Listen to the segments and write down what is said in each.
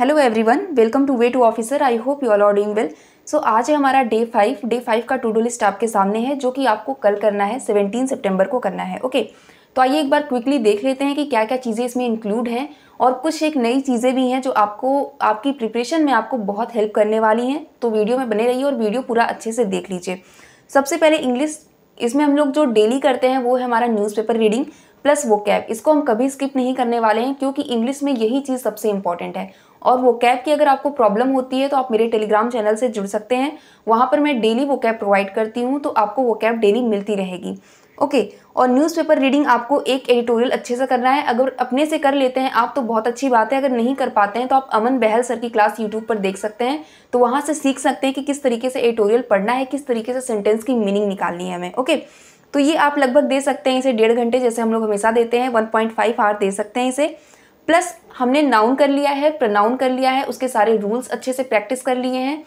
Hello everyone welcome to way to officer I hope you all are doing well so आज है हमारा day five day five का to do list आपके सामने है जो कि आपको कल करना है सेवनटीन सितंबर को करना है ओके okay. तो आइए एक बार क्विकली देख लेते हैं कि क्या क्या चीज़ें इसमें इंक्लूड हैं और कुछ एक नई चीज़ें भी हैं जो आपको आपकी प्रिपरेशन में आपको बहुत हेल्प करने वाली हैं तो वीडियो में बने रहिए और वीडियो पूरा अच्छे से देख लीजिए सबसे पहले इंग्लिश इसमें हम लोग जो डेली करते हैं वो है हमारा न्यूज़पेपर रीडिंग प्लस वो कैब इसको हम कभी स्किप नहीं करने वाले हैं क्योंकि इंग्लिश में यही चीज़ सबसे इंपॉर्टेंट है और वो कैब की अगर आपको प्रॉब्लम होती है तो आप मेरे टेलीग्राम चैनल से जुड़ सकते हैं वहाँ पर मैं डेली वो कैब प्रोवाइड करती हूँ तो आपको वो कैब डेली मिलती रहेगी ओके okay, और न्यूज़पेपर रीडिंग आपको एक एडिटोरियल अच्छे से करना है अगर अपने से कर लेते हैं आप तो बहुत अच्छी बात है अगर नहीं कर पाते हैं तो आप अमन बहल सर की क्लास यूट्यूब पर देख सकते हैं तो वहाँ से सीख सकते हैं कि किस तरीके से एडिटोरियल पढ़ना है किस तरीके से सेंटेंस की मीनिंग निकालनी है हमें ओके okay, तो ये आप लगभग दे सकते हैं इसे डेढ़ घंटे जैसे हम लोग हमेशा देते हैं वन पॉइंट फाइव आवर दे सकते हैं इसे प्लस हमने नाउन कर लिया है प्रनाउन कर लिया है उसके सारे रूल्स अच्छे से प्रैक्टिस कर लिए हैं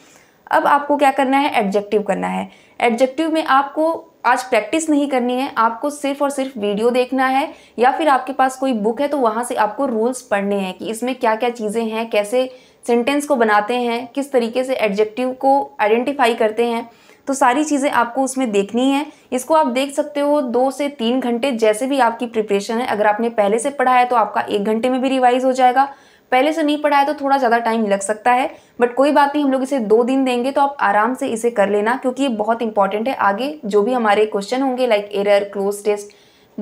अब आपको क्या करना है एडजेक्टिव करना है एडजेक्टिव में आपको आज प्रैक्टिस नहीं करनी है आपको सिर्फ और सिर्फ वीडियो देखना है या फिर आपके पास कोई बुक है तो वहाँ से आपको रूल्स पढ़ने हैं कि इसमें क्या क्या चीज़ें हैं कैसे सेंटेंस को बनाते हैं किस तरीके से एडजेक्टिव को आइडेंटिफाई करते हैं तो सारी चीज़ें आपको उसमें देखनी है इसको आप देख सकते हो दो से तीन घंटे जैसे भी आपकी प्रिपरेशन है अगर आपने पहले से पढ़ा है तो आपका एक घंटे में भी रिवाइज़ हो जाएगा पहले से नहीं पढ़ा है तो थोड़ा ज़्यादा टाइम लग सकता है बट कोई बात नहीं हम लोग इसे दो दिन देंगे तो आप आराम से इसे कर लेना क्योंकि ये बहुत इंपॉर्टेंट है आगे जो भी हमारे क्वेश्चन होंगे लाइक एरर क्लोज टेस्ट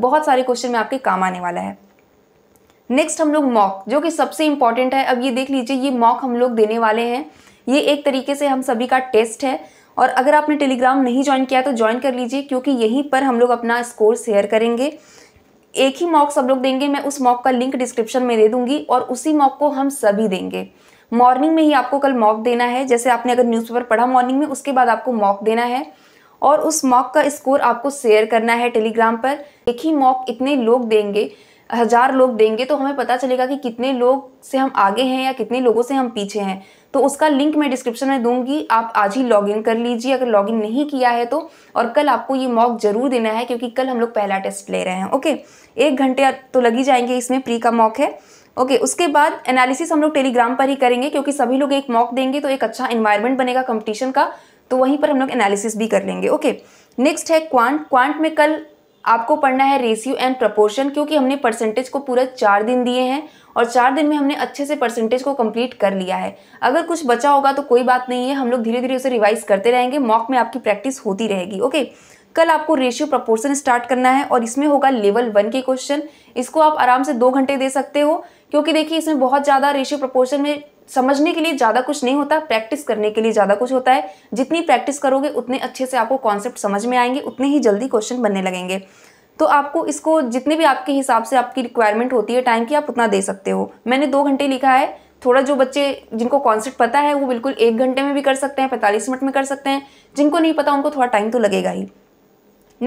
बहुत सारे क्वेश्चन में आपके काम आने वाला है नेक्स्ट हम लोग मॉक जो कि सबसे इंपॉर्टेंट है अब ये देख लीजिए ये मॉक हम लोग देने वाले हैं ये एक तरीके से हम सभी का टेस्ट है और अगर आपने टेलीग्राम नहीं ज्वाइन किया तो ज्वाइन कर लीजिए क्योंकि यहीं पर हम लोग अपना स्कोर शेयर करेंगे एक ही मॉक सब लोग देंगे मैं उस मॉक का लिंक डिस्क्रिप्शन में दे दूंगी और उसी मॉक को हम सभी देंगे मॉर्निंग में ही आपको कल मॉक देना है जैसे आपने अगर न्यूज़पेपर पढ़ा मॉर्निंग में उसके बाद आपको मॉक देना है और उस मॉक का स्कोर आपको शेयर करना है टेलीग्राम पर एक ही मॉक इतने लोग देंगे हज़ार लोग देंगे तो हमें पता चलेगा कि कितने लोग से हम आगे हैं या कितने लोगों से हम पीछे हैं तो उसका लिंक मैं डिस्क्रिप्शन में दूंगी आप आज ही लॉगिन कर लीजिए अगर लॉगिन नहीं किया है तो और कल आपको ये मॉक जरूर देना है क्योंकि कल हम लोग पहला टेस्ट ले रहे हैं ओके एक घंटे तो लगी जाएंगे इसमें प्री का मॉक है ओके okay, उसके बाद एनालिसिस हम लोग टेलीग्राम पर ही करेंगे क्योंकि सभी लोग एक मॉक देंगे तो एक अच्छा इन्वायरमेंट बनेगा कंपटीशन का तो वहीं पर हम लोग एनालिसिस भी कर लेंगे ओके okay, नेक्स्ट है क्वांट क्वांट में कल आपको पढ़ना है रेशियो एंड प्रपोर्शन क्योंकि हमने परसेंटेज को पूरा चार दिन दिए हैं और चार दिन में हमने अच्छे से परसेंटेज को कंप्लीट कर लिया है अगर कुछ बचा होगा तो कोई बात नहीं है हम लोग धीरे धीरे उसे रिवाइज करते रहेंगे मॉक में आपकी प्रैक्टिस होती रहेगी ओके कल आपको रेशियो प्रपोर्शन स्टार्ट करना है और इसमें होगा लेवल वन के क्वेश्चन इसको आप आराम से दो घंटे दे सकते हो क्योंकि देखिए इसमें बहुत ज़्यादा रेशियो प्रपोर्शन में समझने के लिए ज़्यादा कुछ नहीं होता प्रैक्टिस करने के लिए ज़्यादा कुछ होता है जितनी प्रैक्टिस करोगे उतने अच्छे से आपको कॉन्सेप्ट समझ में आएंगे उतने ही जल्दी क्वेश्चन बनने लगेंगे तो आपको इसको जितने भी आपके हिसाब से आपकी रिक्वायरमेंट होती है टाइम की आप उतना दे सकते हो मैंने दो घंटे लिखा है थोड़ा जो बच्चे जिनको कॉन्सेप्ट पता है वो बिल्कुल एक घंटे में भी कर सकते हैं पैंतालीस मिनट में कर सकते हैं जिनको नहीं पता उनको थोड़ा टाइम तो लगेगा ही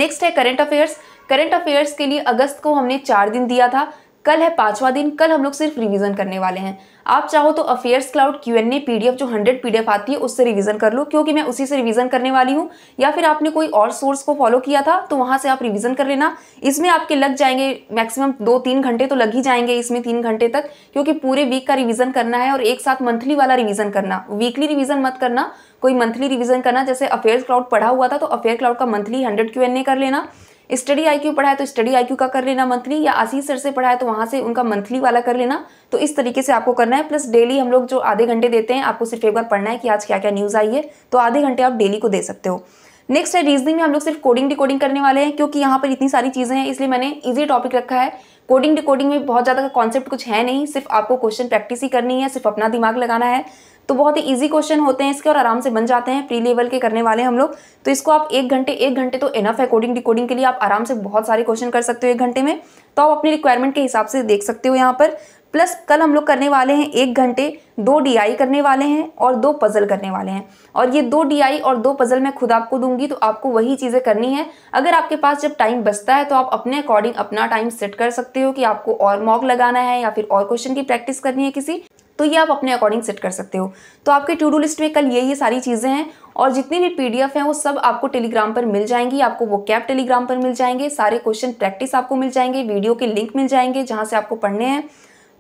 नेक्स्ट है करंट अफेयर्स करंट अफेयर्स के लिए अगस्त को हमने चार दिन दिया था कल है पांचवा दिन कल हम लोग सिर्फ रिवीजन करने वाले हैं आप चाहो तो affairs cloud Q N A P D F जो हंड्रेड पी डी एफ आती है उससे रिवीजन कर लो क्योंकि मैं उसी से रिवीजन करने वाली हूँ या फिर आपने कोई और सोर्स को फॉलो किया था तो वहाँ से आप रिवीजन कर लेना इसमें आपके लग जाएंगे मैक्सिमम दो तीन घंटे तो लग ही जाएंगे इसमें तीन घंटे तक क्योंकि पूरे वीक का रिवीजन करना है और एक साथ मंथली वाला रिवीजन करना वीकली रिवीजन मत करना कोई मंथली रिवीजन करना जैसे अफेयर्स क्लाउड पढ़ा हुआ था तो अफेयर क्लाउड का monthly hundred Q N A कर लेना स्टडी आईक्यू पढ़ा है तो स्टडी आईक्यू का कर लेना मंथली या आशीष सर से पढ़ा है तो वहाँ से उनका मंथली वाला कर लेना तो इस तरीके से आपको करना है प्लस डेली हम लोग जो आधे घंटे देते हैं आपको सिर्फ एक बार पढ़ना है कि आज क्या क्या न्यूज़ आई है तो आधे घंटे आप डेली को दे सकते हो नेक्स्ट है रीजनिंग में हम लोग सिर्फ कोडिंग डिकोडिंग करने वाले हैं क्योंकि यहाँ पर इतनी सारी चीज़ें हैं इसलिए मैंने इजी टॉपिक रखा है कोडिंग डिकोडिंग में बहुत ज़्यादा कॉन्सेप्ट कुछ है नहीं सिर्फ आपको क्वेश्चन प्रैक्टिस ही करनी है सिर्फ अपना दिमाग लगाना है तो बहुत ही ईजी क्वेश्चन होते हैं इसके और आराम से बन जाते हैं प्री लेवल के करने वाले हम लोग तो इसको आप एक घंटे एक घंटे तो इनफ है कोडिंग डिकोडिंग के लिए आप आराम से बहुत सारे क्वेश्चन कर सकते हो एक घंटे में तो आप अपनी रिक्वायरमेंट के हिसाब से देख सकते हो यहाँ पर प्लस कल हम लोग करने वाले हैं एक घंटे दो डीआई करने वाले हैं और दो पज़ल करने वाले हैं और ये दो डीआई और दो पज़ल मैं खुद आपको दूंगी तो आपको वही चीज़ें करनी है अगर आपके पास जब टाइम बचता है तो आप अपने अकॉर्डिंग अपना टाइम सेट कर सकते हो कि आपको और मॉक लगाना है या फिर और क्वेश्चन की प्रैक्टिस करनी है किसी तो ये आप अपने अकॉर्डिंग सेट कर सकते हो तो आपके टू डू लिस्ट में कल ये ये सारी चीज़ें हैं और जितनी भी पीडीएफ हैं वो सब आपको टेलीग्राम पर मिल जाएंगी आपको वो कैप टेलीग्राम पर मिल जाएंगे सारे क्वेश्चन प्रैक्टिस आपको मिल जाएंगे वीडियो के लिंक मिल जाएंगे जहाँ से आपको पढ़ने हैं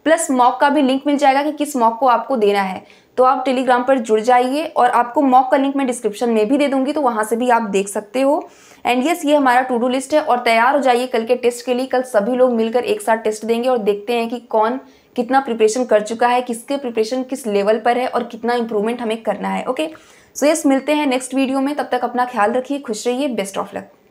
प्लस मॉक का भी लिंक मिल जाएगा कि किस मॉक को आपको देना है तो आप टेलीग्राम पर जुड़ जाइए और आपको मॉक का लिंक मैं डिस्क्रिप्शन में भी दे दूंगी तो वहाँ से भी आप देख सकते हो एंड यस ये हमारा टू डू लिस्ट है और तैयार हो जाइए कल के टेस्ट के लिए कल सभी लोग मिलकर एक साथ टेस्ट देंगे और देखते हैं कि कौन कितना प्रिपरेशन कर चुका है किसके प्रिपरेशन किस लेवल पर है और कितना इंप्रूवमेंट हमें करना है ओके सो यस मिलते हैं नेक्स्ट वीडियो में तब तक अपना ख्याल रखिए खुश रहिए बेस्ट ऑफ लक